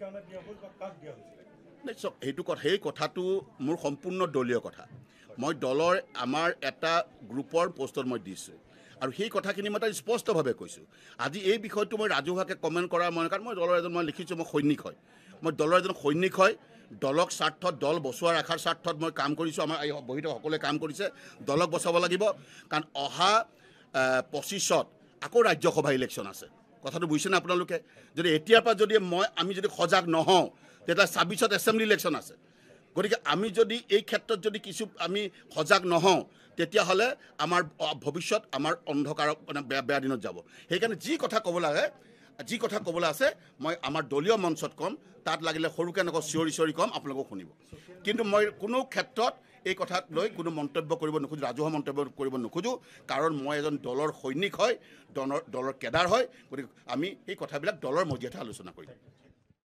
নিশ্চয় সেইটো কথা সেই কথাটো মোৰ সম্পূৰ্ণ দলীয় কথা মই দলৰ আমাৰ এটা গ্ৰুপৰ পষ্টত মই দিছোঁ আৰু সেই কথাখিনি মই তাত স্পষ্টভাৱে কৈছোঁ আজি এই বিষয়টো মই ৰাজহুৱাকে কমেণ্ট কৰাৰ মই কাৰণ মই দলৰ এজন মই লিখিছোঁ মই সৈনিক হয় মই দলৰ এজন সৈনিক হয় দলক স্বাৰ্থত দল বচোৱা ৰখাৰ স্বাৰ্থত মই কাম কৰিছোঁ আমাৰ এই বহি থকা সকলোৱে কাম কৰিছে দলক বচাব লাগিব কাৰণ অহা পঁচিছত আকৌ ৰাজ্যসভা ইলেকশ্যন আছে কথাটো বুজিছেনে আপোনালোকে যদি এতিয়াৰ পৰা যদি মই আমি যদি সজাগ নহওঁ তেতিয়া ছাব্বিছত এছেম্বলি ইলেকশ্যন আছে গতিকে আমি যদি এই ক্ষেত্ৰত যদি কিছু আমি সজাগ নহওঁ তেতিয়াহ'লে আমাৰ ভৱিষ্যত আমাৰ অন্ধকাৰক মানে বেয়া বেয়া দিনত যাব সেইকাৰণে যি কথা ক'ব লাগে যি কথা ক'বলৈ আছে মই আমাৰ দলীয় মঞ্চত ক'ম তাত লাগিলে সৰুকৈ নকওঁ চিঞৰি চিঞৰি ক'ম আপোনালোকক শুনিব কিন্তু মই কোনো ক্ষেত্ৰত এই কথাত লৈ কোনো মন্তব্য কৰিব নোখোজোঁ ৰাজহুৱা মন্তব্য কৰিব নোখোজোঁ কাৰণ মই এজন দলৰ সৈনিক হয় দলৰ দলৰ কেডাৰ হয় গতিকে আমি সেই কথাবিলাক দলৰ মজিয়াতে আলোচনা কৰিম